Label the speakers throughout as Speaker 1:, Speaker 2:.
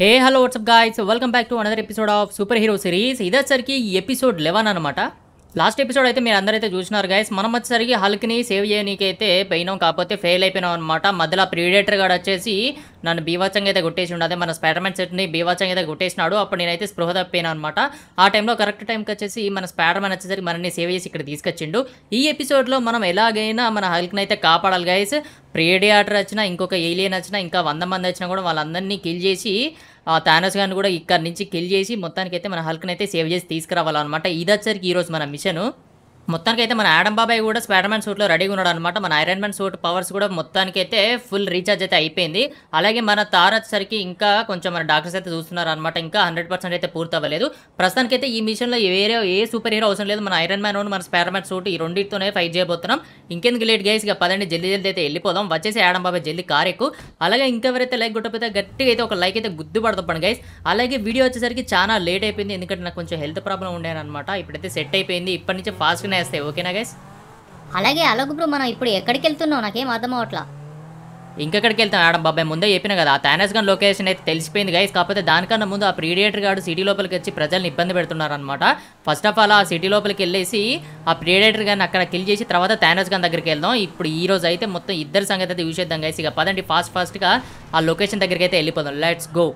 Speaker 1: hey hello what's up guys welcome back to another episode of super hero series ఇదేసరికి episode eleven అనమాట last episode అయితే మీరు అందరైతే చూసినారు గైస్ మనం వచ్చేసరికి హల్క్ని సేవ్ చేయనీకైతే పోయినాం కాకపోతే ఫెయిల్ అయిపోయినాం అనమాట మధ్యలో ప్రీడేటర్ గడ వచ్చేసి నన్ను బీవాచంగా అయితే కొట్టేసి ఉండదు మన స్పైడర్మెన్ సెట్ని బీవాచంగా అయితే కొట్టేసినాడు అప్పుడు నేనైతే స్పృహ తప్పాను అనమాట ఆ టైంలో కరెక్ట్ టైంకి వచ్చేసి మన స్పైడర్మెన్ వచ్చేసరికి మనల్ని సేవ్ చేసి ఇక్కడ తీసుకొచ్చిండు ఈ ఎపిసోడ్లో మనం ఎలాగైనా మన హల్క్ని అయితే కాపాడాలి గైస్ ప్రీడియాటర్ వచ్చినా ఇంకొక ఏలియన్ వచ్చినా ఇంకా వంద మంది వచ్చినా కూడా వాళ్ళందరినీ కిల్ చేసి థానోస్ గారిని కూడా ఇక్కడ నుంచి కిల్ చేసి మొత్తానికైతే మన హల్క్నైతే సేవ్ చేసి తీసుకురావాలన్నమాట ఇదొచ్చరికి ఈరోజు మన మిషను మొత్తానికి అయితే మన ఆడం బాబాయ్ కూడా స్పైడర్ సూట్లో రెడీగా ఉన్నాడు అనమాట మన ఐరన్ మ్యాన్ సూట్ పవర్స్ కూడా మొత్తానికి అయితే ఫుల్ రీఛార్జ్ అయితే అయిపోయింది అలాగే మన తార్ వచ్చేసరికి ఇంకా కొంచెం మన డాక్టర్స్ అయితే చూస్తున్నారు అనమాట ఇంకా హండ్రెడ్ పర్సెంట్ అయితే పూర్తి అవ్వలేదు ప్రస్తుతానికి అయితే ఈ మిషన్లో వేరే ఏ సూపర్ హీరో అవసరం లేదు మన ఐరన్ మ్యాన్ మన స్పైడర్ సూట్ ఈ రెండింటితోనే ఫైట్ చేయబోతున్నాం ఇంకెందుకు లేట్ గైస్ ఇక పదండి జల్దీ జల్దీ అయితే వెళ్ళిపోదాం వచ్చేసి ఆడం బాబాయ్ జల్దీ కార్ ఎక్కువ అలాగే ఇంకెవరైతే లైక్ కొట్టకపోతే గట్టిగా అయితే ఒక లైక్ అయితే గుద్దు పడతాం గైస్ అలాగే వీడియో వచ్చేసరికి చాలా లేట్ అయిపోయింది ఎందుకంటే నాకు కొంచెం హెల్త్ ప్రాబ్లం అనమాట ఇప్పుడైతే సెట్ అయిపోయింది ఇప్పటి నుంచి ఫాస్ట్గా వేస్తాయి ఓకేనా గైస్ అలాగే అలాగే బ్రో మనం ఇప్పుడు ఎక్కడికి వెళ్తున్నాం నాకేం అర్థం అవట్లా ఇంకెక్కడికి వెళ్తాం ఆడ బాబాయ్ ముందే చెప్పిన కదా ఆ గన్ లొకేషన్ అయితే తెలిసిపోయింది గైస్ కాకపోతే దానికన్నా ముందు ఆ ప్రీడియేటర్ గాడు సిటీ లోపలికి వచ్చి ప్రజల్ని ఇబ్బంది పెడుతున్నారనమాట ఫస్ట్ ఆఫ్ ఆల్ ఆ సిటీ లోపలికి వెళ్ళేసి ఆ ప్రీడియేటర్ గాని అక్కడ కిల్ చేసి తర్వాత గన్ దగ్గరికి వెళ్దాం ఇప్పుడు ఈ రోజు అయితే మొత్తం ఇద్దరు సంగతి అయితే చూసేద్దాం గైస్ ఇక పదండి ఫాస్ట్ ఫాస్ట్గా ఆ లొకేషన్ దగ్గరికి అయితే వెళ్ళిపోదాం let's go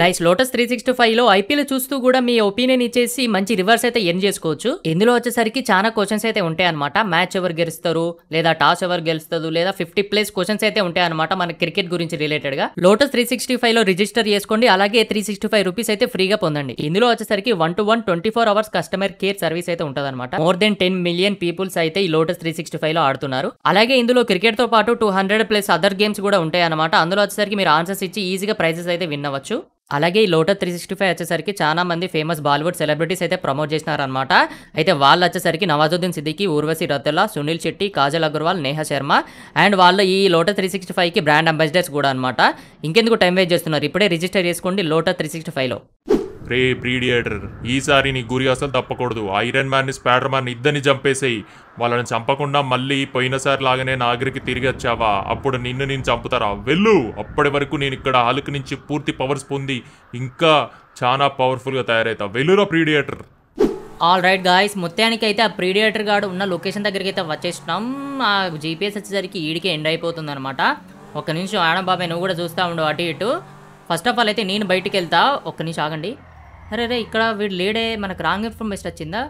Speaker 1: guys lotus three sixty five లో ఐపీఎల్ చూస్తూ కూడా మీ ఒపీనియన్ ఇచ్చేసి మంచి రివర్స్ అయితే ఎన్ చేసుకోవచ్చు ఇందులో వచ్చేసరికి చాలా క్వశ్చన్స్ అయితే ఉంటాయి అనమాట మ్యాచ్ ఎవరు గెలుస్తారు లేదా టాస్ ఎవరు గెలుస్తారు లేదా ఫిఫ్టీ ప్లేస్ క్వశ్చన్స్ అయితే ఉంటాయి అనమాట మన క్రికెట్ గురించి రిలేటెడ్ గా లోటస్ త్రీ సిక్స్టీ ఫైవ్ లో రిజిస్టర్ చేసుకోండి అలాగే త్రీ సిక్స్టీ ఫైవ్ రూపీస్ అయితే ఫ్రీగా పొందండి ఇందులో వచ్చేసరికి one two one twenty four hours customer care service అయితే ఉంటుంది అనమాట more than ten million peoples అయితే ఈ లోటస్ త్రీ సిక్స్టీ ఫైవ్ లో ఆడుతున్నారు అలాగే ఇందులో క్రికెట్ తో పాటు two hundred plus other games కూడా ఉంటాయి అనమాట అందులో వచ్చేసరికి మీరు ఆన్సర్స్ ఇచ్చి ఈజీగా ప్రైజెస్ అయితే విన్నవచ్చు అలాగే ఈ లోటస్ త్రీ సిక్స్టీ ఫైవ్ వచ్చేసరికి చాలా మంది ఫేమస్ బాలీవుడ్ సెలబ్రిటీస్ అయితే ప్రమోట్ చేసినారనమాట అయితే వాళ్ళు వచ్చేసరికి నవాజుద్దీన్ సిద్దికి ఊర్వశి రతుల్లా సునీల్ శెట్టి కాజల్ అగర్వాల్ నేహా శర్మ అండ్ వాళ్ళు ఈ లోటస్ త్రీ సిక్స్టీ ఫైవ్కి బ్రాండ్ అంబాసిడర్స్ కూడా అనమాట ఇంకెందుకు టైం వేస్ట్ చేస్తున్నారు ఇప్పుడే రిజిస్టర్ చేసుకోండి లోటస్ త్రీ సిక్స్టీ ఫైవ్లో రే ప్రీడియేటర్ ఈసారి నీ గురి అసలు తప్పకూడదు ఐరన్ మ్యాన్ని స్పైడర్ మ్యాన్ ఇద్దరిని చంపేసేయి వాళ్ళని చంపకుండా మళ్ళీ పోయినసారి లాగానే నాగరికి తిరిగి వచ్చావా అప్పుడు నిన్ను నేను చంపుతారా వెళ్ళు అప్పటి వరకు నేను ఇక్కడ ఆలుకు నుంచి పూర్తి పవర్స్ పొంది ఇంకా చాలా పవర్ఫుల్గా తయారవుతా వెళ్ళురా ప్రీడియేటర్ ఆల్ రైట్ గాయస్ మొత్తానికి అయితే ఆ ప్రీడియేటర్ గాడు ఉన్న లొకేషన్ దగ్గరికి అయితే వచ్చేసినాం ఆ జీపీఎస్ వచ్చేసరికి ఈడికి ఎండ్ అయిపోతుంది అనమాట ఒక నిమిషం ఆడబాబాయ్ నువ్వు కూడా చూస్తూ ఉండవు అటు ఇటు ఫస్ట్ ఆఫ్ ఆల్ అయితే నేను బయటికి వెళ్తా ఒక్క నిమిషం ఆగండి అరే రే ఇక్కడ వీడు లేడే మనకు రాంగ్ ఇన్ఫర్మేషన్ వచ్చిందా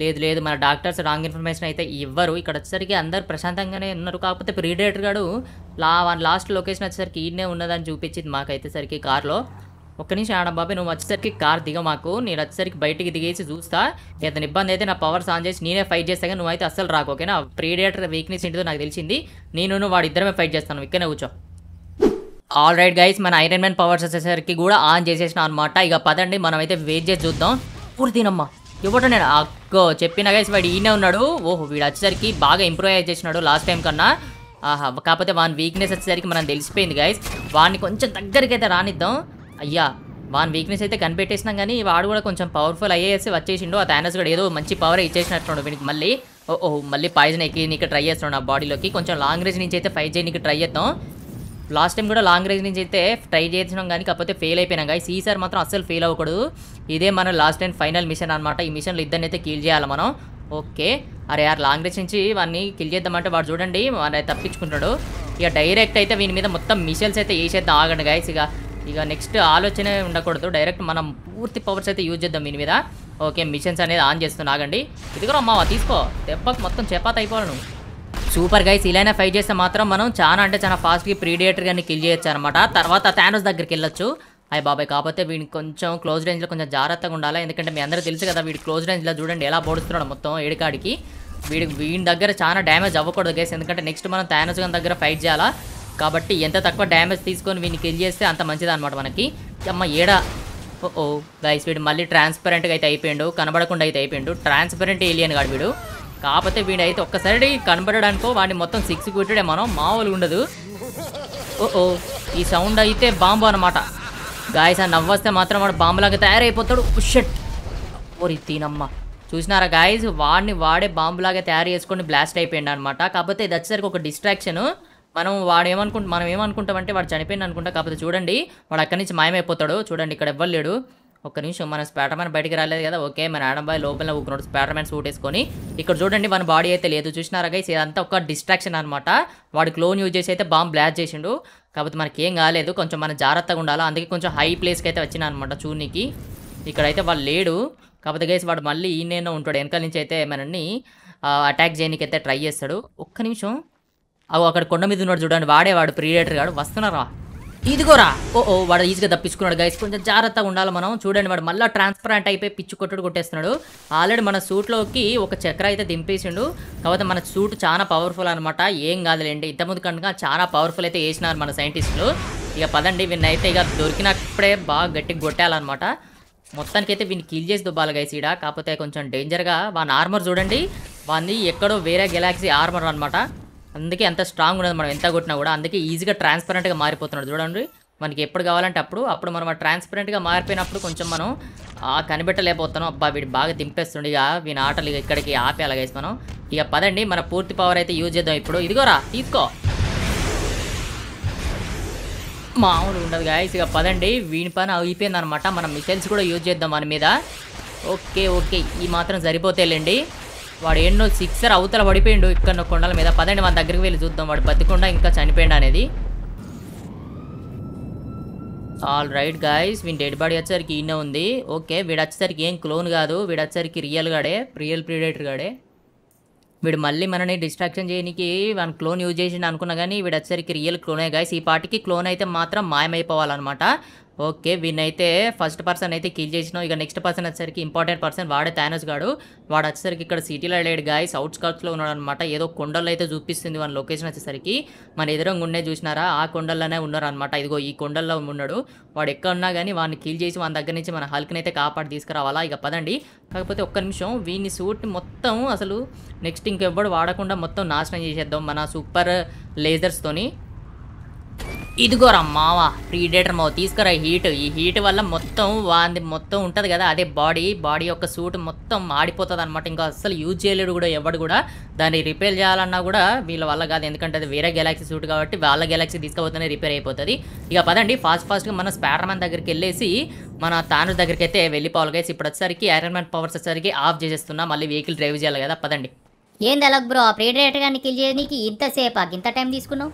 Speaker 1: లేదు లేదు మన డాక్టర్స్ రాంగ్ ఇన్ఫర్మేషన్ అయితే ఇవ్వరు ఇక్కడ వచ్చేసరికి అందరు ప్రశాంతంగానే ఉన్నారు కాకపోతే ప్రీడేటర్ గారు లా లాస్ట్ లొకేషన్ వచ్చేసరికి ఈయనే ఉన్నదని చూపించింది అయితే సరికి కార్లో ఒక్క నిమిషం ఆడ బాబాయ్ నువ్వు వచ్చేసరికి కార్ దిగ మాకు నేను వచ్చేసరికి బయటికి దిగేసి చూస్తా ఏదైనా ఇబ్బంది అయితే నా పవర్స్ ఆన్ చేసి నేనే ఫైట్ చేస్తాగా అయితే అస్సలు రాకు ఓకేనా ప్రీడేటర్ వీక్నెస్ ఏంటిదో నాకు తెలిసింది నేను నువ్వు వాడిద్దరమే ఫైట్ చేస్తాను ఇక్కడనే కూర్చో ఆల్ రైట్ గైస్ మన ఐరన్ మ్యాన్ పవర్స్ వచ్చేసరికి కూడా ఆన్ చేసేసిన అనమాట ఇక పదండి మనం అయితే వెయిట్ చేసి చూద్దాం పూర్తినమ్మా ఇవ్వటం నేను అక్కో చెప్పిన గైస్ వాడు ఈయనే ఉన్నాడు ఓహో వీడు వచ్చేసరికి బాగా ఇంప్రూవ్ చేసినాడు లాస్ట్ టైం కన్నా ఆహా కాకపోతే వాన్ వీక్నెస్ వచ్చేసరికి మనం తెలిసిపోయింది గైస్ వాడిని కొంచెం దగ్గరికి అయితే రానిద్దాం అయ్యా వాన్ వీక్నెస్ అయితే కనిపెట్టేసినాం కానీ వాడు కూడా కొంచెం పవర్ఫుల్ అయ్యేసి వచ్చేసిండు ఆ థానస్ కూడా ఏదో మంచి పవర్ ఇచ్చేసినట్టున్నాడు వీనికి మళ్ళీ ఓహో మళ్ళీ పాయిజన్ ఎక్కి నీకు ట్రై చేస్తున్నాడు ఆ బాడీలోకి కొంచెం లాంగ్ రేంజ్ నుంచి అయితే ఫైట్ చేయడానికి ట్రై చేద్దాం లాస్ట్ టైం కూడా లాంగ్ రేంజ్ నుంచి అయితే ట్రై చేసినాం కానీ కాకపోతే ఫెయిల్ అయిపోయినాం కానీ ఈసారి మాత్రం అస్సలు ఫెయిల్ అవ్వకూడదు ఇదే మన లాస్ట్ అండ్ ఫైనల్ మిషన్ అనమాట ఈ మిషన్లో ఇద్దరిని అయితే కిల్ చేయాలి మనం ఓకే అరే యార్ లాంగ్ రేంజ్ నుంచి వాడిని కిల్ చేద్దామంటే వాడు చూడండి వాడిని తప్పించుకుంటాడు ఇక డైరెక్ట్ అయితే వీని మీద మొత్తం మిషన్స్ అయితే వేసేద్దాం ఆగండి గాయస్ ఇక ఇక నెక్స్ట్ ఆలోచన ఉండకూడదు డైరెక్ట్ మనం పూర్తి పవర్స్ అయితే యూజ్ చేద్దాం దీని మీద ఓకే మిషన్స్ అనేది ఆన్ చేస్తున్నా ఆగండి ఇది కూడా అమ్మ తీసుకో దెబ్బకు మొత్తం చపాత అయిపోవాలి నువ్వు సూపర్ గైస్ ఇలానే ఫైట్ చేస్తే మాత్రం మనం చాలా అంటే చాలా ఫాస్ట్గా ప్రీడియేటర్ గారిని కిల్ చేయొచ్చు అనమాట తర్వాత థానోస్ దగ్గరికి వెళ్ళొచ్చు అయ్యి బాబాయ్ కాకపోతే వీడిని కొంచెం క్లోజ్ రేంజ్లో కొంచెం జాగ్రత్తగా ఉండాలి ఎందుకంటే మీ అందరూ తెలుసు కదా వీడి క్లోజ్ రేంజ్లో చూడండి ఎలా బోడుస్తున్నాడు మొత్తం ఏడికాడికి వీడి వీడి దగ్గర చాలా డ్యామేజ్ అవ్వకూడదు గైస్ ఎందుకంటే నెక్స్ట్ మనం థానోస్ గారి దగ్గర ఫైట్ చేయాలా కాబట్టి ఎంత తక్కువ డ్యామేజ్ తీసుకొని వీడిని కిల్ చేస్తే అంత మంచిది అనమాట మనకి అమ్మ ఏడ ఓ గైస్ వీడు మళ్ళీ ట్రాన్స్పరెంట్గా అయితే అయిపోయాడు కనబడకుండా అయితే అయిపోయాడు ట్రాన్స్పరెంట్ ఏలియన్ కాడు వీడు కాకపోతే అయితే ఒక్కసారి కనబడడానికో వాడిని మొత్తం సిక్స్ కొట్టడే మనం మామూలుగా ఉండదు ఓ ఈ సౌండ్ అయితే బాంబు అనమాట గాయస ఆ నవ్వస్తే మాత్రం వాడు బాంబులాగా తయారైపోతాడు షట్ oh, ఓరి తీనమ్మ చూసినారా గాయస్ వాడిని వాడే బాంబులాగా తయారు చేసుకొని బ్లాస్ట్ అయిపోయింది అనమాట కాకపోతే ఇది వచ్చేసరికి ఒక డిస్ట్రాక్షన్ మనం వాడు ఏమనుకుంటు మనం ఏమనుకుంటామంటే వాడు చనిపోయింది అనుకుంటా కాకపోతే చూడండి వాడు అక్కడి నుంచి మాయమైపోతాడు చూడండి ఇక్కడ ఇవ్వలేడు ఒక్క నిమిషం మన మ్యాన్ బయటికి రాలేదు కదా ఓకే మన ఆడం బాయ్ లోపల ఉగ్గున్నాడు మ్యాన్ సూట్ వేసుకొని ఇక్కడ చూడండి మన బాడీ అయితే లేదు చూసినారా గైస్ ఇదంతా ఒక డిస్ట్రాక్షన్ అనమాట వాడు క్లోన్ యూజ్ చేసి అయితే బాంబ్ బ్లాస్ట్ చేసిండు కాకపోతే మనకి ఏం కాలేదు కొంచెం మన జాగ్రత్తగా ఉండాలి అందుకే కొంచెం హై ప్లేస్కి అయితే వచ్చిన అనమాట చూనికి ఇక్కడైతే వాళ్ళు లేడు కాకపోతే గైస్ వాడు మళ్ళీ ఈయనైనా ఉంటాడు వెనకాల నుంచి అయితే మనల్ని అటాక్ చేయడానికి అయితే ట్రై చేస్తాడు ఒక్క నిమిషం అక్కడ కొండ మీద ఉన్నాడు చూడండి వాడేవాడు ప్రియేటర్ ప్రీడేటర్ గాడు వస్తున్నారా ఇదిగోరా ఓ ఓ వాడు ఈజీగా తప్పించుకున్నాడు గైస్ కొంచెం జాగ్రత్తగా ఉండాలి మనం చూడండి వాడు మళ్ళీ ట్రాన్స్పరెంట్ అయిపోయి పిచ్చి కొట్టుడు కొట్టేస్తున్నాడు ఆల్రెడీ మన సూట్లోకి ఒక చక్ర అయితే దింపేసిండు కాకపోతే మన సూట్ చాలా పవర్ఫుల్ అనమాట ఏం కాదులేండి ఇంతకుముందు కనుక చాలా పవర్ఫుల్ అయితే వేసినారు మన సైంటిస్టులు ఇక పదండి వీళ్ళని అయితే ఇక దొరికినప్పుడే బాగా గట్టిగా కొట్టాలన్నమాట మొత్తానికైతే వీడిని కిల్ చేసి దుబ్బాలి గైస్ ఈడ కాకపోతే కొంచెం డేంజర్గా వాని ఆర్మర్ చూడండి వాడిని ఎక్కడో వేరే గెలాక్సీ ఆర్మర్ అనమాట అందుకే ఎంత స్ట్రాంగ్ ఉండదు మనం ఎంత కొట్టినా కూడా అందుకే ఈజీగా ట్రాన్స్పరెంట్గా మారిపోతున్నాడు చూడండి మనకి ఎప్పుడు కావాలంటే అప్పుడు అప్పుడు మనం ట్రాన్స్పరెంట్గా మారిపోయినప్పుడు కొంచెం మనం కనిపెట్టలేకపోతాను అబ్బా వీడు బాగా దింపేస్తుండే ఇక వీని ఆటలు ఇక్కడికి ఆపే అలాగేసి మనం ఇక పదండి మన పూర్తి పవర్ అయితే యూజ్ చేద్దాం ఇప్పుడు ఇదిగోరా తీసుకో మామూలు ఉండదు గాయస్ ఇక పదండి వీని పని అయిపోయింది అనమాట మనం మిసైల్స్ కూడా యూజ్ చేద్దాం మన మీద ఓకే ఓకే ఈ మాత్రం సరిపోతేలేండి వాడు ఎన్నో సిక్సర్ అవతల పడిపోయిండు ఇక్కడ కొండల మీద పదండి మన దగ్గరికి వెళ్ళి చూద్దాం వాడు బతికుండా ఇంకా చనిపోయిండు అనేది ఆల్ రైట్ గాయస్ వీని డెడ్ బాడీ వచ్చేసరికి ఈయన ఉంది ఓకే వీడు వచ్చేసరికి ఏం క్లోన్ కాదు వీడు వచ్చేసరికి రియల్ గాడే రియల్ ప్రీడేటర్ గాడే వీడు మళ్ళీ మనని డిస్ట్రాక్షన్ చేయడానికి వన్ క్లోన్ యూజ్ చేసిండు అనుకున్నా కానీ వీడు వచ్చేసరికి రియల్ క్లోనే గాయస్ ఈ పాటికి క్లోన్ అయితే మాత్రం మాయమైపోవాలన్నమాట ఓకే వీనైతే ఫస్ట్ పర్సన్ అయితే కిల్ చేసినావు ఇక నెక్స్ట్ పర్సన్ వచ్చేసరికి ఇంపార్టెంట్ పర్సన్ వాడే థానస్ గాడు వాడు వచ్చేసరికి ఇక్కడ సిటీలో లేడు గాయస్ అవుట్స్కట్స్లో ఉన్నాడు అనమాట ఏదో కొండలు అయితే చూపిస్తుంది వాళ్ళ లొకేషన్ వచ్చేసరికి మన ఎదురంగా ఉండే చూసినారా ఆ కొండల్లోనే ఉన్నారు అనమాట ఇదిగో ఈ కొండల్లో ఉన్నాడు వాడు ఎక్కడ ఉన్నా కానీ వాడిని కిల్ చేసి వాళ్ళ దగ్గర నుంచి మన హల్క్ని అయితే కాపాడు తీసుకురావాలా ఇక పదండి కాకపోతే ఒక్క నిమిషం వీని సూట్ని మొత్తం అసలు నెక్స్ట్ ఇంకెవ్వడు వాడకుండా మొత్తం నాశనం చేసేద్దాం మన సూపర్ లేజర్స్తోని ఇదిగోరా మావా ప్రీడేటర్ మావ తీసుకురా హీట్ ఈ హీట్ వల్ల మొత్తం వాంది మొత్తం ఉంటుంది కదా అదే బాడీ బాడీ యొక్క సూట్ మొత్తం ఆడిపోతుంది అనమాట ఇంకా అస్సలు యూజ్ చేయలేడు కూడా ఎవడు కూడా దాన్ని రిపేర్ చేయాలన్నా కూడా వీళ్ళ వల్ల కాదు ఎందుకంటే అది వేరే గెలాక్సీ సూట్ కాబట్టి వాళ్ళ గెలాక్సీ తీసుకుపోతేనే రిపేర్ అయిపోతుంది ఇక పదండి ఫాస్ట్ ఫాస్ట్గా మనం స్పాడర్మ్యాన్ దగ్గరికి వెళ్ళేసి మన తాను దగ్గరికి అయితే వెళ్ళిపోవాలి కదా ఇప్పుడు వచ్చేసరికి ఐరన్ మ్యాన్ పవర్స్ వచ్చేసరికి ఆఫ్ చేసేస్తున్నా మళ్ళీ వెహికల్ డ్రైవ్ చేయాలి కదా పదండి ఏంది అలాగ బ్రో ఆ ప్రీడేటర్ గారిని కిల్ చేయడానికి ఇంతసేపు ఇంత టైం తీసుకున్నావు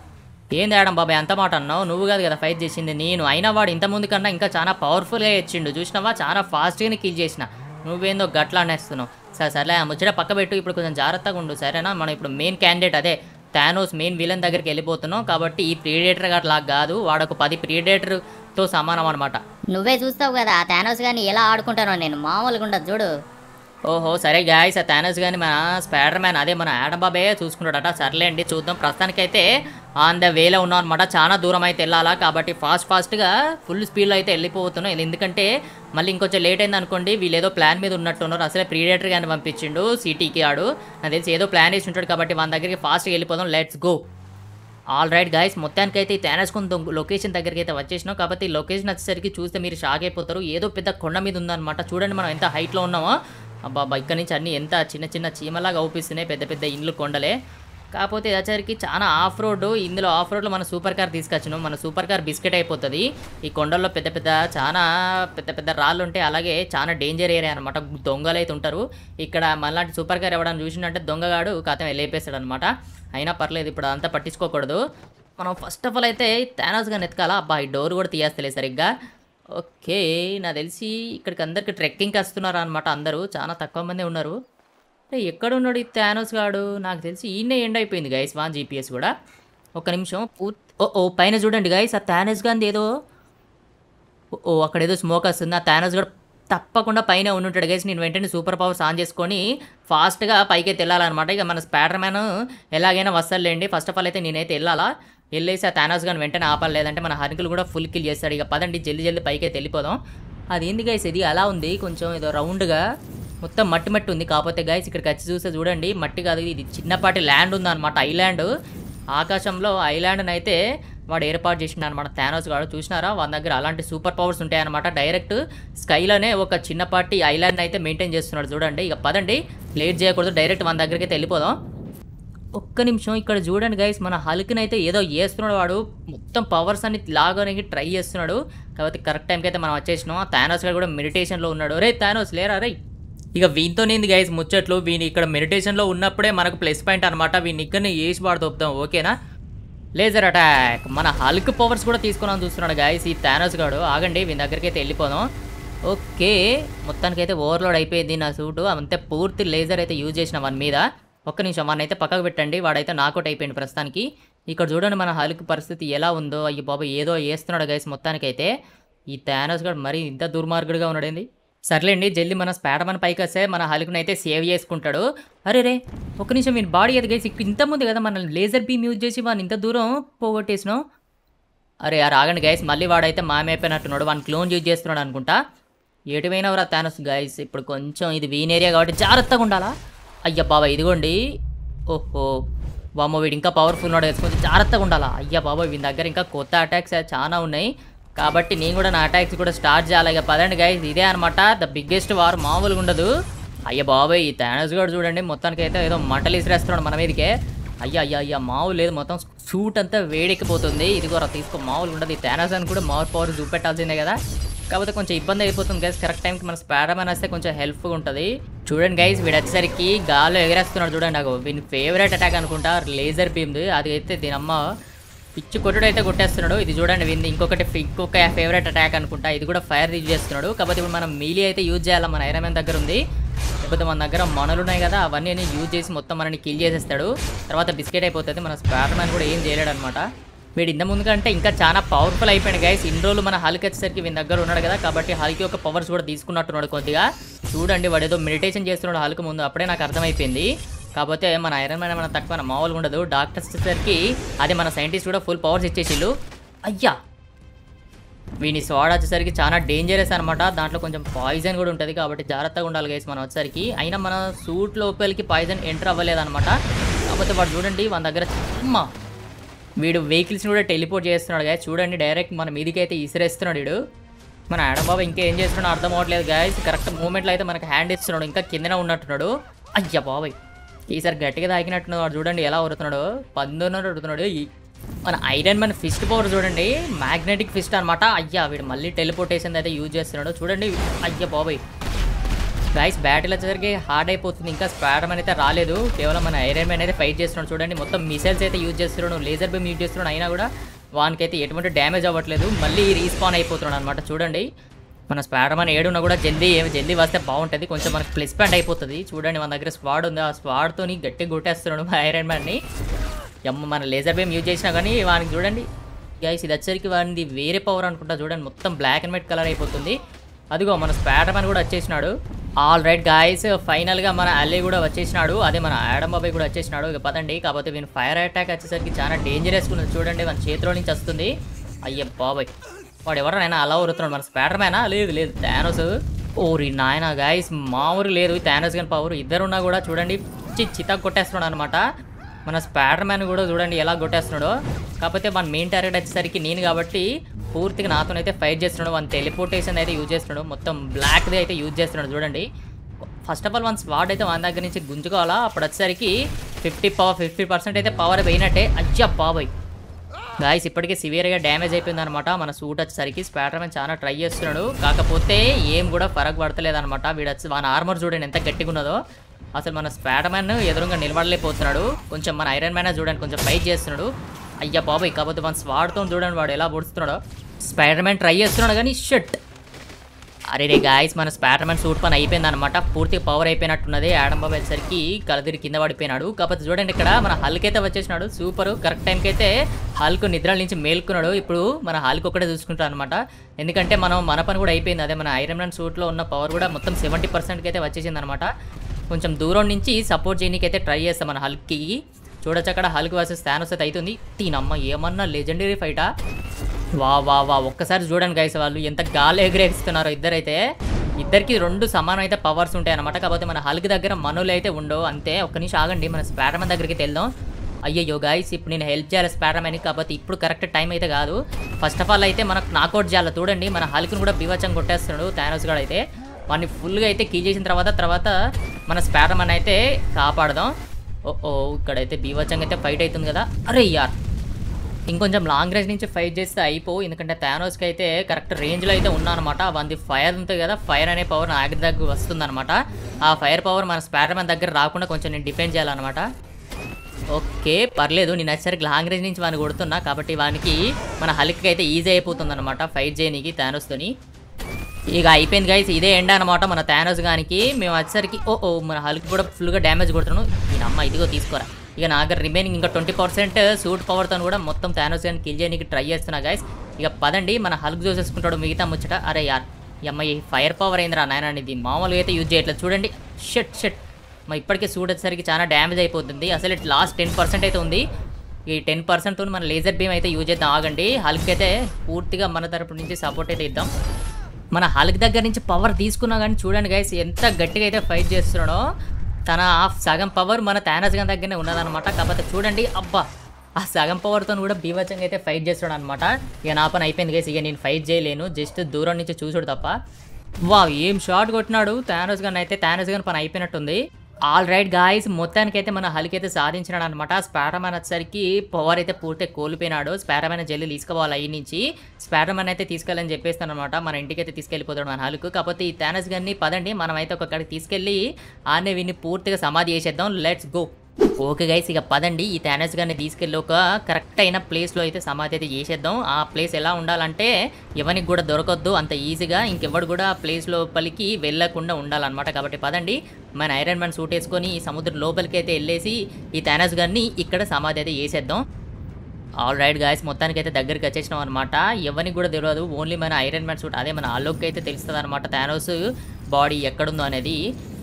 Speaker 1: ఏం తేడం బాబాయ్ ఎంత మాట అన్నావు నువ్వు కాదు కదా ఫైట్ చేసింది నేను అయినా వాడు ఇంత ముందు కన్నా ఇంకా చాలా పవర్ఫుల్గా ఇచ్చిండు చూసినావా చాలా ఫాస్ట్గానే కిల్ చేసిన నువ్వేందో గట్లా అనేస్తున్నావు సరే సరే ముచ్చట పక్క పెట్టు ఇప్పుడు కొంచెం జాగ్రత్తగా ఉండు సరేనా మనం ఇప్పుడు మెయిన్ క్యాండిడేట్ అదే థానోస్ మెయిన్ విలన్ దగ్గరికి వెళ్ళిపోతున్నావు కాబట్టి ఈ ప్రీడేటర్ గారు లాగా కాదు వాడొక పది ప్రీడేటర్తో సమానం అనమాట నువ్వే చూస్తావు కదా థానోస్ కానీ ఎలా ఆడుకుంటానో నేను మామూలుగా ఉండదు చూడు ఓహో సరే గాయస్ ఆ థానస్ కానీ మన స్పైడర్ మ్యాన్ అదే మన యాడబాబే చూసుకున్నాడట సర్లేండి చూద్దాం ప్రస్తుతానికైతే ఆన్ ద వేలో ఉన్నాం అనమాట చాలా దూరం అయితే వెళ్ళాలా కాబట్టి ఫాస్ట్ ఫాస్ట్గా ఫుల్ స్పీడ్లో అయితే వెళ్ళిపోతున్నాం ఎందుకంటే మళ్ళీ ఇంకొంచెం లేట్ అయింది అనుకోండి వీళ్ళేదో ప్లాన్ మీద ఉన్నట్టు ఉన్నారు అసలే ప్రీడేటర్ కానీ పంపించిండు సిటీకి ఆడు నాకు తెలిసి ఏదో ప్లాన్ వేసి ఉంటాడు కాబట్టి మన దగ్గరికి ఫాస్ట్గా వెళ్ళిపోదాం let's go all right guys మొత్తానికైతే ఈ కొంత లొకేషన్ దగ్గరికి అయితే వచ్చేసినాం కాబట్టి లొకేషన్ వచ్చేసరికి చూస్తే మీరు షాక్ అయిపోతారు ఏదో పెద్ద కొండ మీద ఉందన్నమాట చూడండి మనం ఎంత హైట్లో ఉన్నామో అబ్బాబా ఇక్కడ నుంచి అన్నీ ఎంత చిన్న చిన్న చీమలాగా అవుపిస్తున్నాయి పెద్ద పెద్ద ఇండ్లు కొండలే కాకపోతే ఇదచ్చరికి చాలా ఆఫ్ రోడ్ ఇందులో ఆఫ్ రోడ్లో మన సూపర్ కార్ తీసుకొచ్చినాం మన సూపర్ కార్ బిస్కెట్ అయిపోతుంది ఈ కొండల్లో పెద్ద పెద్ద చాలా పెద్ద పెద్ద రాళ్ళు ఉంటాయి అలాగే చాలా డేంజర్ ఏరియా అనమాట దొంగలు అయితే ఉంటారు ఇక్కడ మళ్ళీ సూపర్ కార్ ఎవడని చూసినట్టే దొంగగాడు కథం వెళ్ళేపేస్తాడు అనమాట అయినా పర్లేదు ఇప్పుడు అంతా పట్టించుకోకూడదు మనం ఫస్ట్ ఆఫ్ ఆల్ అయితే థానాస్గా నెతకాలా అబ్బా ఈ డోర్ కూడా తీయాస్తలే సరిగ్గా ఓకే నా తెలిసి ఇక్కడికి అందరికి ట్రెక్కింగ్కి వస్తున్నారు అనమాట అందరూ చాలా తక్కువ మంది ఉన్నారు ఎక్కడ ఉన్నాడు ఈ థానోస్ గాడు నాకు తెలిసి ఈయనే ఎండ్ అయిపోయింది గైస్ వాన్ జీపీఎస్ కూడా ఒక నిమిషం ఓ ఓ పైన చూడండి గైస్ ఆ థానోస్ గాంధీ ఏదో ఓ అక్కడ ఏదో స్మోక్ వస్తుంది ఆ థానోస్ గాడు తప్పకుండా పైన ఉండుంటాడు గైస్ నేను వెంటనే సూపర్ పవర్స్ ఆన్ చేసుకొని ఫాస్ట్గా పైకి వెళ్ళాలన్నమాట ఇక మన స్పాటర్ మ్యాన్ ఎలాగైనా లేండి ఫస్ట్ ఆఫ్ ఆల్ అయితే నేనైతే వెళ్ళాలా వెళ్ళేసి ఆ థానాస్ కానీ వెంటనే ఆపాలి లేదంటే మన హరికులు కూడా ఫుల్ కిల్ చేస్తాడు ఇక పదండి జల్లి జల్లి పైకే వెళ్ళిపోదాం అది ఏంది గైస్ ఇది అలా ఉంది కొంచెం ఏదో రౌండ్గా మొత్తం మట్టి మట్టి ఉంది కాకపోతే గైస్ ఇక్కడికి వచ్చి చూస్తే చూడండి మట్టి కాదు ఇది చిన్నపాటి ల్యాండ్ ఉందన్నమాట ఐలాండ్ ఆకాశంలో ఐలాండ్ని అయితే వాడు ఏర్పాటు చేసిండు అనమాట థానోస్ కాడు చూసినారా వాళ్ళ దగ్గర అలాంటి సూపర్ పవర్స్ ఉంటాయన్నమాట డైరెక్ట్ స్కైలోనే ఒక చిన్నపాటి ఐలాండ్ అయితే మెయింటైన్ చేస్తున్నాడు చూడండి ఇక పదండి లేట్ చేయకూడదు డైరెక్ట్ వాళ్ళ దగ్గరికి వెళ్ళిపోదాం ఒక్క నిమిషం ఇక్కడ చూడండి గైస్ మన హల్క్ని అయితే ఏదో వేస్తున్నాడు వాడు మొత్తం పవర్స్ అన్ని లాగడానికి ట్రై చేస్తున్నాడు కాబట్టి కరెక్ట్ టైంకి అయితే మనం వచ్చేసినాం ఆ థానోస్ గారు కూడా మెడిటేషన్లో ఉన్నాడు రే థానోస్ లేరా రే ఇక వీనితోనేంది గైస్ ముచ్చట్లు వీని ఇక్కడ మెడిటేషన్లో ఉన్నప్పుడే మనకు ప్లస్ పాయింట్ అనమాట వీని ఇక్కడనే వేసి వాడు తొప్పుతాం ఓకేనా లేజర్ అటాక్ మన హల్క్ పవర్స్ కూడా తీసుకున్నాను చూస్తున్నాడు గాయస్ ఈ థానోస్ గారు ఆగండి వీని దగ్గరికి అయితే వెళ్ళిపోదాం ఓకే మొత్తానికైతే ఓవర్లోడ్ అయిపోయింది నా సూటు అంతే పూర్తి లేజర్ అయితే యూజ్ చేసిన వన్ మీద ఒక్క నిమిషం వాడినైతే పక్కకు పెట్టండి వాడైతే నాకౌట్ అయిపోయింది ప్రస్తుతానికి ఇక్కడ చూడండి మన హల్క్ పరిస్థితి ఎలా ఉందో అయ్యి బాబు ఏదో వేస్తున్నాడు గైస్ మొత్తానికైతే ఈ థానోస్ గడు మరీ ఇంత దుర్మార్గుడిగా ఉన్నాడండి సర్లేండి జల్ది మన స్పాడమన్ పైకి వస్తే మన అయితే సేవ్ చేసుకుంటాడు అరే రే ఒక్క నిమిషం మీరు బాడీ అది గైస్ ఇక్కడ కదా మనం లేజర్ బీమ్ యూజ్ చేసి వాడిని ఇంత దూరం పోగొట్టేసినాం అరే రాగండి గైస్ మళ్ళీ వాడైతే మామైపోయినట్టున్నాడు వాడిని క్లోన్ యూజ్ చేస్తున్నాడు అనుకుంటా ఎటువైనా రా థానోస్ గైస్ ఇప్పుడు కొంచెం ఇది వీన్ ఏరియా కాబట్టి జాగ్రత్తగా ఉండాలా అయ్యా బాబా ఇదిగోండి ఓహో వామో వీడు ఇంకా పవర్ఫుల్ ఉన్నాడు కొంచెం జాగ్రత్తగా ఉండాలా అయ్యా బాబా వీని దగ్గర ఇంకా కొత్త అటాక్స్ చాలా ఉన్నాయి కాబట్టి నేను కూడా నా అటాక్స్ కూడా స్టార్ట్ చేయాలి ఇక పదండి గైజ్ ఇదే అనమాట ద బిగ్గెస్ట్ వార్ మామూలుగా ఉండదు అయ్య బాబాయ్ ఈ థానస్ కూడా చూడండి మొత్తానికి అయితే ఏదో మంటలు ఇసిరేస్తున్నాడు మన మీదకే అయ్యా అయ్యా అయ్యా మావులు లేదు మొత్తం సూట్ అంతా వేడెక్కిపోతుంది ఇది కూడా తీసుకో మావులు ఉండదు ఈ థానస్ అని కూడా మావు పవర్ చూపెట్టాల్సిందే కదా కాకపోతే కొంచెం ఇబ్బంది అయిపోతుంది గైస్ కరెక్ట్ టైంకి మన స్పాడమని వస్తే కొంచెం హెల్ప్ఫుల్ ఉంటుంది చూడండి గైస్ వీడు వచ్చేసరికి గాల్లో ఎగరేస్తున్నాడు చూడండి నాకు వీని ఫేవరెట్ అటాక్ అనుకుంటా లేజర్ బీమ్ది అది అయితే దీని అమ్మ పిచ్చి కొట్టుడు అయితే కొట్టేస్తున్నాడు ఇది చూడండి వింది ఇంకొకటి ఇంకొక ఫేవరెట్ అటాక్ అనుకుంటా ఇది కూడా ఫైర్ యూజ్ చేస్తున్నాడు కాబట్టి ఇప్పుడు మనం మీలీ అయితే యూజ్ చేయాలి మన ఐరన్ దగ్గర ఉంది లేకపోతే మన దగ్గర మనలు ఉన్నాయి కదా అవన్నీ యూజ్ చేసి మొత్తం మనని కిల్ చేసేస్తాడు తర్వాత బిస్కెట్ అయిపోతుంది మన స్పాడర్ కూడా ఏం చేయలేడు అనమాట వీడు ఇంత ముందు కంటే ఇంకా చాలా పవర్ఫుల్ అయిపోయింది గైస్ ఇన్ని రోజులు మన హల్కి వచ్చేసరికి వీని దగ్గర ఉన్నాడు కదా కాబట్టి హల్కి యొక్క పవర్స్ కూడా తీసుకున్నట్టున్నాడు కొద్దిగా చూడండి వాడు ఏదో మెడిటేషన్ చేస్తున్నాడు హల్క్ ముందు అప్పుడే నాకు అర్థమైపోయింది కాకపోతే మన ఐరన్ మ్యాన్ మన తక్కువ మామూలుగా ఉండదు డాక్టర్స్ వచ్చేసరికి అదే మన సైంటిస్ట్ కూడా ఫుల్ పవర్స్ ఇచ్చేసిళ్ళు అయ్యా వీని స్వాడ్ వచ్చేసరికి చాలా డేంజరస్ అనమాట దాంట్లో కొంచెం పాయిజన్ కూడా ఉంటుంది కాబట్టి జాగ్రత్తగా ఉండాలి గైస్ మనం వచ్చేసరికి అయినా మన సూట్ లోపలికి పాయిజన్ ఎంటర్ అనమాట కాకపోతే వాడు చూడండి వాళ్ళ దగ్గర అమ్మ వీడు వెహికల్స్ని కూడా టెలిపోర్ట్ చేస్తున్నాడు గాయస్ చూడండి డైరెక్ట్ మన మీదికైతే ఇసిరేస్తున్నాడు వీడు మన ఆడబాబు ఇంకా ఏం చేస్తున్నాడు అర్థం అవ్వట్లేదు గాయస్ కరెక్ట్ మూమెంట్లో అయితే మనకు హ్యాండ్ ఇస్తున్నాడు ఇంకా కిందనే ఉన్నట్టున్నాడు అయ్యా బాబాయ్ ఈసారి గట్టిగా తాకినట్టున్నాడు చూడండి ఎలా ఉరుతున్నాడు పంతొమ్మిది ఉరుతున్నాడు మన ఐరన్ మన ఫిస్ట్ పవర్ చూడండి మ్యాగ్నెటిక్ ఫిస్ట్ అనమాట అయ్యా వీడు మళ్ళీ టెలిపోర్టేషన్ అయితే యూజ్ చేస్తున్నాడు చూడండి అయ్యా బాబాయ్ గైస్ బ్యాటిల్ వచ్చేసరికి హార్డ్ అయిపోతుంది ఇంకా స్పాడమ్ అయితే రాలేదు కేవలం మన ఐరన్ మ్యాన్ అయితే ఫైట్ చేస్తున్నాడు చూడండి మొత్తం మిసైల్స్ అయితే యూజ్ చేస్తున్నాడు లేజర్ బీమ్ యూజ్ చేస్తున్నాడు అయినా కూడా వానికైతే ఎటువంటి డ్యామేజ్ అవ్వట్లేదు మళ్ళీ రీస్పాన్ అయిపోతున్నాడు అనమాట చూడండి మన స్పాడమన్ ఏడున్నా కూడా జల్దీ ఏమి జల్దీ వస్తే బాగుంటుంది కొంచెం మనకు ప్లస్ పాయింట్ అయిపోతుంది చూడండి మన దగ్గర స్వాడ్ ఉంది ఆ స్వాడ్తోని గట్టి కొట్టేస్తున్నాడు మన ఐరన్ మ్యాన్ని ఎమ్మ మన లేజర్ బేమ్ యూజ్ చేసినా కానీ వానికి చూడండి గైస్ ఇది వచ్చరికి వాడిని వేరే పవర్ అనుకుంటా చూడండి మొత్తం బ్లాక్ అండ్ వైట్ కలర్ అయిపోతుంది అదిగో మన స్పాడమన్ కూడా వచ్చేసినాడు ఆల్ రైట్ గాయస్ ఫైనల్గా మన అల్లీ కూడా వచ్చేసినాడు అదే మన ఆడమ్ బాబాయ్ కూడా వచ్చేసినాడు ఇక పదండి కాకపోతే వీని ఫైర్ అటాక్ వచ్చేసరికి చాలా డేంజరస్ ఉంది చూడండి మన చేతిలో నుంచి వస్తుంది అయ్యే బాబాయ్ వాడు ఎవరైనా అలా ఉరుతున్నాడు మన స్పాటర్ మ్యానా లేదు లేదు థానోస్ ఓరి నాయన గాయస్ ఊరు లేదు థానోస్ కానీ పవర్ ఇద్దరున్నా కూడా చూడండి చిత్తా కొట్టేస్తున్నాడు అనమాట మన స్పాడర్ మ్యాన్ కూడా చూడండి ఎలా కొట్టేస్తున్నాడో కాకపోతే మన మెయిన్ టార్గెట్ వచ్చేసరికి నేను కాబట్టి పూర్తిగా నాతోనైతే ఫైట్ చేస్తున్నాడు వన్ టెలిపోర్టేషన్ అయితే యూజ్ చేస్తున్నాడు మొత్తం బ్లాక్ది అయితే యూజ్ చేస్తున్నాడు చూడండి first of all one squad అయితే మన దగ్గర నుంచి గుంజుకోవాలా అప్పుడు వచ్చేసరికి ఫిఫ్టీ పవర్ ఫిఫ్టీ పర్సెంట్ అయితే పవర్ పోయినట్టే అజ్జ బాబాయ్ గాయస్ ఇప్పటికే సివియర్గా డ్యామేజ్ అయిపోయిందనమాట మన సూట్ వచ్చేసరికి స్పాటర్ మ్యాన్ చాలా ట్రై చేస్తున్నాడు కాకపోతే ఏం కూడా ఫరక్ పడతలేదనమాట వీడు వచ్చి మన ఆర్మర్ చూడండి ఎంత గట్టిగా ఉన్నదో అసలు మన స్పాడమ్యాన్ ఎదురుగా నిలబడలేకపోతున్నాడు కొంచెం మన ఐరన్ మ్యాన్ చూడండి కొంచెం ఫైట్ చేస్తున్నాడు అయ్యా బాబాయ్ కాకపోతే మన స్వాడ్తో చూడండి వాడు ఎలా పొడుస్తున్నాడో స్పైడర్ మ్యాన్ ట్రై చేస్తున్నాడు కానీ షట్ అరే రే గాయస్ మన స్పైడర్ మ్యాన్ సూట్ పని అయిపోయింది అనమాట పూర్తిగా పవర్ అయిపోయినట్టున్నది ఆడం బాబు వచ్చేసరికి కలదిరి కింద పడిపోయినాడు కాకపోతే చూడండి ఇక్కడ మన హల్క్ అయితే వచ్చేసినాడు సూపర్ కరెక్ట్ టైంకి అయితే హల్క్ నిద్రల నుంచి మేల్కున్నాడు ఇప్పుడు మన హల్క్ ఒకటే చూసుకుంటాడు అనమాట ఎందుకంటే మనం మన పని కూడా అయిపోయింది అదే మన ఐరన్ మ్యాన్ సూట్లో ఉన్న పవర్ కూడా మొత్తం సెవెంటీ పర్సెంట్కి అయితే వచ్చేసింది అనమాట కొంచెం దూరం నుంచి సపోర్ట్ అయితే ట్రై చేస్తాం మన హల్క్కి చూడొచ్చు అక్కడ హల్క్ వర్సెస్ థానోస్ అయితే అవుతుంది తీనమ్మ ఏమన్నా లెజెండరీ ఫైటా వా వా వా ఒక్కసారి చూడండి గైస్ వాళ్ళు ఎంత గాలి ఎగిరేస్తున్నారో ఇద్దరైతే ఇద్దరికి రెండు అయితే పవర్స్ ఉంటాయి అనమాట కాకపోతే మన హల్క్ దగ్గర మనులు అయితే ఉండవు అంతే ఒక్క నిమిషం ఆగండి మన స్పాడర్మ్యాన్ దగ్గరికి వెళ్దాం అయ్యయ్యో గాయస్ ఇప్పుడు నేను హెల్ప్ చేయాలి స్పాడర్మ్యాన్కి కాకపోతే ఇప్పుడు కరెక్ట్ టైం అయితే కాదు ఫస్ట్ ఆఫ్ ఆల్ అయితే మనకు నాకౌట్ చేయాలి చూడండి మన హల్క్ను కూడా బీవచ్చంగా కొట్టేస్తున్నాడు థానోస్ కూడా అయితే వాడిని ఫుల్గా అయితే కీ చేసిన తర్వాత తర్వాత మన స్పారమన్ అయితే కాపాడదాం ఓ ఇక్కడైతే బీవచ్చంగా అయితే ఫైట్ అవుతుంది కదా అరే యార్ ఇంకొంచెం లాంగ్ రేంజ్ నుంచి ఫైట్ చేస్తే అయిపోవు ఎందుకంటే థానోస్కి అయితే కరెక్ట్ రేంజ్లో అయితే ఉన్నానమాట వంది ఫైర్ ఉంటుంది కదా ఫైర్ అనే పవర్ నా దగ్గర వస్తుందన్నమాట ఆ ఫైర్ పవర్ మన స్పారమన్ దగ్గర రాకుండా కొంచెం నేను డిఫెండ్ చేయాలన్నమాట ఓకే పర్లేదు నేను వచ్చేసరికి లాంగ్ రేంజ్ నుంచి వాడిని కొడుతున్నా కాబట్టి వానికి మన హలిక్కి అయితే ఈజీ అయిపోతుంది అనమాట ఫైట్ చేయనీకి థానోస్తోని ఇక అయిపోయింది గైస్ ఇదే ఎండ్ అనమాట మన థానోస్ గానికి మేము వచ్చేసరికి ఓ ఓ మన హల్క్ కూడా ఫుల్గా డ్యామేజ్ కొడుతున్నాను ఈయన అమ్మ ఇదిగో తీసుకోరా ఇక నా దగ్గర రిమైనింగ్ ఇంకా ట్వంటీ పర్సెంట్ సూట్ పవర్తో కూడా మొత్తం థానోస్ కానీ కిల్ చేయడానికి ట్రై చేస్తున్నా గైస్ ఇక పదండి మన హల్క్ చూసేసుకుంటాడు మిగతా ముచ్చట అరే యార్ ఈ అమ్మాయి ఫైర్ పవర్ అయిందిరా నాయన ఇది మామూలుగా అయితే యూజ్ చేయట్లేదు చూడండి షెట్ షెట్ మా ఇప్పటికే సూట్ వచ్చేసరికి చాలా డ్యామేజ్ అయిపోతుంది అసలు లాస్ట్ టెన్ పర్సెంట్ అయితే ఉంది ఈ టెన్ పర్సెంట్ మన లేజర్ బీమ్ అయితే యూజ్ చేద్దాం ఆగండి హల్క్ అయితే పూర్తిగా మన తరపు నుంచి సపోర్ట్ అయితే ఇద్దాం మన హల్క్ దగ్గర నుంచి పవర్ తీసుకున్నా కానీ చూడండి గైస్ ఎంత గట్టిగా అయితే ఫైట్ చేస్తున్నాడో తన ఆ సగం పవర్ మన తానస్ గన్ దగ్గరనే ఉన్నదనమాట కాకపోతే చూడండి అబ్బా ఆ సగం పవర్తో కూడా బీభత్సంగా అయితే ఫైట్ చేస్తున్నాడు అనమాట ఇక నా పని అయిపోయింది గైస్ ఇక నేను ఫైట్ చేయలేను జస్ట్ దూరం నుంచి చూసాడు తప్ప వా ఏం షార్ట్ కొట్టినాడు తానస్ గన్ అయితే తానస్ గన్ పని అయిపోయినట్టుంది ఆల్ రైట్ గాయస్ మొత్తానికైతే మన హల్క్ అయితే సాధించినాడు అనమాట స్పాటర్మన్ వచ్చేసరికి పవర్ అయితే పూర్తిగా కోల్పోయినాడు స్పాటర్మన్ జల్లి తీసుకోవాలి అయ్యి నుంచి స్పాటర్మన్ అయితే తీసుకెళ్ళని చెప్పేస్తాను అనమాట మన ఇంటికైతే తీసుకెళ్ళిపోతాడు మన హల్క్ కాకపోతే ఈ థానస్ గన్ని పదండి మనం అయితే ఒకక్కడికి తీసుకెళ్ళి ఆనే విని పూర్తిగా సమాధి చేసేద్దాం లెట్స్ గో ఓకే గైస్ ఇక పదండి ఈ థానస్ గారిని తీసుకెళ్ళి ఒక కరెక్ట్ అయిన ప్లేస్లో అయితే సమాధి అయితే చేసేద్దాం ఆ ప్లేస్ ఎలా ఉండాలంటే ఎవరికి కూడా దొరకొద్దు అంత ఈజీగా ఇంకెవడు కూడా ఆ ప్లేస్ లోపలికి వెళ్ళకుండా ఉండాలన్నమాట కాబట్టి పదండి మన ఐరన్ మ్యాన్ సూట్ వేసుకొని ఈ సముద్రం లోపలికి అయితే వెళ్ళేసి ఈ థానస్ గారిని ఇక్కడ సమాధి అయితే చేసేద్దాం ఆల్ రైట్ గాయస్ మొత్తానికి అయితే దగ్గరికి వచ్చేసినాం అనమాట ఎవరికి కూడా తెలియదు ఓన్లీ మన ఐరన్ మ్యాన్ సూట్ అదే మన ఆలోక్ అయితే తెలుస్తుంది అనమాట థానోస్ బాడీ ఎక్కడుందో అనేది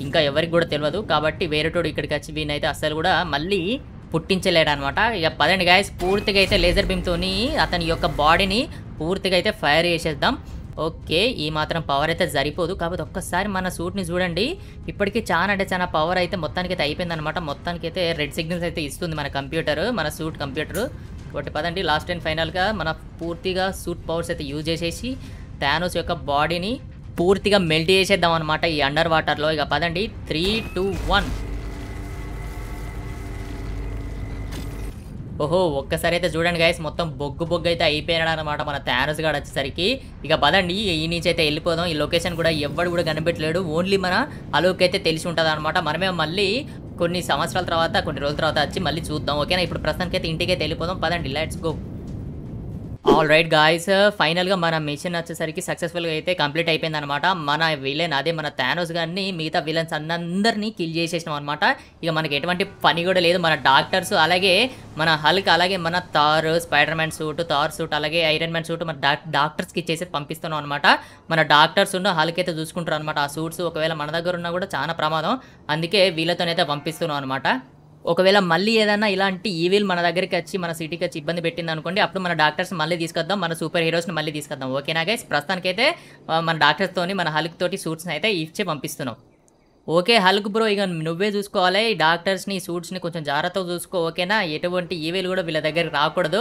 Speaker 1: ఇంకా ఎవరికి కూడా తెలియదు కాబట్టి వేరేటోడు ఇక్కడికి వచ్చి వీనైతే అస్సలు కూడా మళ్ళీ పుట్టించలేడు అనమాట ఇక పదండి గాయస్ పూర్తిగా అయితే లేజర్ బీమ్తోని అతని యొక్క బాడీని పూర్తిగా అయితే ఫైర్ చేసేద్దాం ఓకే ఈ మాత్రం పవర్ అయితే సరిపోదు కాకపోతే ఒక్కసారి మన సూట్ని చూడండి ఇప్పటికీ చాలా అంటే చాలా పవర్ అయితే మొత్తానికి అయితే అయిపోయింది అనమాట మొత్తానికి అయితే రెడ్ సిగ్నల్స్ అయితే ఇస్తుంది మన కంప్యూటర్ మన సూట్ కంప్యూటర్ ఒకటి పదండి లాస్ట్ అండ్ ఫైనల్గా మన పూర్తిగా సూట్ పవర్స్ అయితే యూజ్ చేసేసి థానోస్ యొక్క బాడీని పూర్తిగా మెల్ట్ చేసేద్దాం అనమాట ఈ అండర్ వాటర్లో ఇక పదండి త్రీ టూ వన్ ఓహో ఒక్కసారి అయితే చూడండి గాయస్ మొత్తం బొగ్గు బొగ్గు అయితే అయిపోయినాడు అనమాట మన థానోస్ గాడు వచ్చేసరికి ఇక పదండి ఈ నుంచి అయితే వెళ్ళిపోదాం ఈ లొకేషన్ కూడా ఎవ్వడు కూడా కనిపెట్టలేడు ఓన్లీ మన అలోక్ అయితే తెలిసి ఉంటుంది అనమాట మనమే మళ్ళీ కొన్ని సంవత్సరాల తర్వాత కొన్ని రోజుల తర్వాత వచ్చి మళ్ళీ చూద్దాం ఓకేనా ఇప్పుడు ప్రస్తుతానికి అయితే ఇంటికి అయితే వెళ్ళిపోదాం పదండి let's go all right guys ఫైనల్గా మన మిషన్ వచ్చేసరికి సక్సెస్ఫుల్గా అయితే కంప్లీట్ అయిపోయింది అనమాట మన విలన్ అదే మన థానోస్ గారిని మిగతా విలన్స్ అందరినీ కిల్ చేసేసినాం అనమాట ఇక మనకి ఎటువంటి పని కూడా లేదు మన డాక్టర్స్ అలాగే మన హల్క్ అలాగే మన Thor Spider Man suit Thor suit అలాగే ఐరన్ మ్యాన్ సూట్ మన డాక్టర్స్కి ఇచ్చేసి పంపిస్తున్నాం అనమాట మన డాక్టర్స్ ఉన్న హల్క్ అయితే చూసుకుంటారు అనమాట ఆ సూట్స్ ఒకవేళ మన దగ్గర ఉన్నా కూడా చాలా ప్రమాదం అందుకే వీళ్ళతోనైతే పంపిస్తున్నాం అనమాట ఒకవేళ మళ్ళీ ఏదైనా ఇలాంటి ఈవిల్ మన దగ్గరికి వచ్చి మన సిటీకి వచ్చి ఇబ్బంది పెట్టింది అనుకోండి అప్పుడు మన డాక్టర్స్ మళ్ళీ తీసుకొద్దాం మన సూపర్ హీరోస్ని మళ్ళీ తీసుకొద్దాం ఓకేనా గైస్ ప్రస్తుతానికైతే మన డాక్టర్స్తోని మన హల్క్ తోటి సూట్స్ని అయితే ఇచ్చి పంపిస్తున్నాం ఓకే హల్క్ బ్రో ఇక నువ్వే చూసుకోవాలి ఈ డాక్టర్స్ని సూట్స్ని కొంచెం జాగ్రత్తగా చూసుకో ఓకేనా ఎటువంటి ఈవెల్ కూడా వీళ్ళ దగ్గరికి రాకూడదు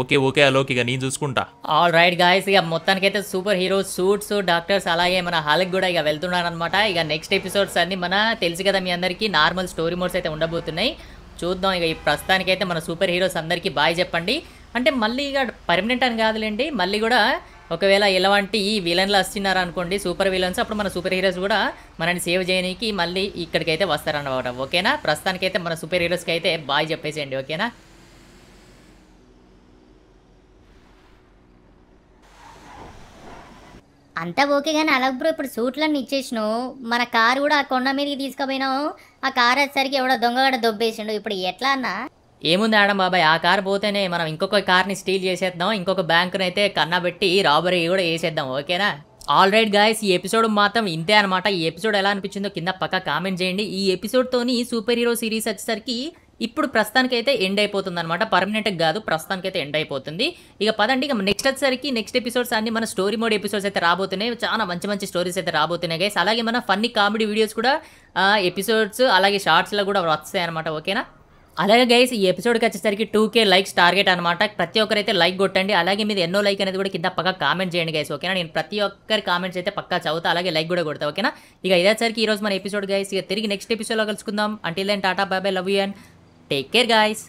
Speaker 1: ఓకే ఓకే అలోక్ ఇక నేను చూసుకుంటా ఆల్ రైట్ గాయస్ ఇక మొత్తానికైతే సూపర్ హీరో సూట్స్ డాక్టర్స్ అలాగే మన హల్క్ కూడా ఇక వెళ్తున్నాను అనమాట ఇక నెక్స్ట్ ఎపిసోడ్స్ అన్ని మన తెలుసు కదా మీ అందరికీ నార్మల్ స్టోరీ మోడ్స్ అయితే ఉండబోతున్నాయి చూద్దాం ఇక ఈ ప్రస్తుతానికైతే మన సూపర్ హీరోస్ అందరికీ బాయ్ చెప్పండి అంటే మళ్ళీ ఇక పర్మనెంట్ అని కాదులేండి మళ్ళీ కూడా ఒకవేళ ఇలాంటి ఈ విలన్లు వస్తున్నారు అనుకోండి సూపర్ విలన్స్ అప్పుడు మన సూపర్ హీరోస్ కూడా మనని సేవ్ చేయడానికి మళ్ళీ ఇక్కడికి అయితే వస్తారనమాట ఓకేనా ప్రస్తుతానికైతే మన సూపర్ హీరోస్కి అయితే బాయ్ చెప్పేసేయండి ఓకేనా అంతా ఓకే కానీ అలా బ్రో ఇప్పుడు సూట్లన్నీ ఇచ్చేసినావు మన కారు కూడా ఆ కొండ మీదకి తీసుకుపోయినావు ఆ కారు వచ్చేసరికి ఎవడో దొంగగాడ దొబ్బేసిండు ఇప్పుడు ఎట్లా అన్నా ఏముంది మేడం బాబాయ్ ఆ కార్ పోతేనే మనం ఇంకొక కార్ని స్టీల్ చేసేద్దాం ఇంకొక బ్యాంకుని అయితే కన్నబెట్టి రాబరీ కూడా వేసేద్దాం ఓకేనా ఆల్ రైట్ గాయస్ ఈ ఎపిసోడ్ మాత్రం ఇంతే అనమాట ఈ ఎపిసోడ్ ఎలా అనిపించిందో కింద పక్క కామెంట్ చేయండి ఈ ఎపిసోడ్తోని సూపర్ హీరో సిరీస్ వచ్చేసరికి ఇప్పుడు ప్రస్తుతానికైతే ఎండ్ అయిపోతుంది అనమాట పర్మనెంట్గా కాదు ప్రస్తుతానికైతే ఎండ్ అయిపోతుంది ఇక పదండి ఇక నెక్స్ట్ వచ్చేసరికి నెక్స్ట్ ఎపిసోడ్స్ అన్ని మన స్టోరీ మోడ్ ఎపిసోడ్స్ అయితే రాబోతున్నాయి చాలా మంచి మంచి స్టోరీస్ అయితే రాబోతున్నాయి గైస్ అలాగే మన ఫన్నీ కామెడీ వీడియోస్ కూడా ఎపిసోడ్స్ అలాగే షార్ట్స్లో కూడా వస్తాయి అనమాట ఓకేనా అలాగే గైస్ ఈ ఎపిసోడ్కి వచ్చేసరికి టూ కే లైక్స్ టార్గెట్ అనమాట ప్రతి ఒక్కరైతే లైక్ కొట్టండి అలాగే మీద ఎన్నో లైక్ అనేది కూడా కింద పక్క కామెంట్ చేయండి గైస్ ఓకేనా నేను ప్రతి ఒక్కరి కామెంట్స్ అయితే పక్కా చదువుతా అలాగే లైక్ కూడా కొడతా ఓకేనా ఇక ఇదేసరికి ఈరోజు మన ఎపిసోడ్ గైస్ ఇక తిరిగి నెక్స్ట్ ఎపిసోడ్లో కలుసుకుందాం అంటే tata bye bye love you and take care guys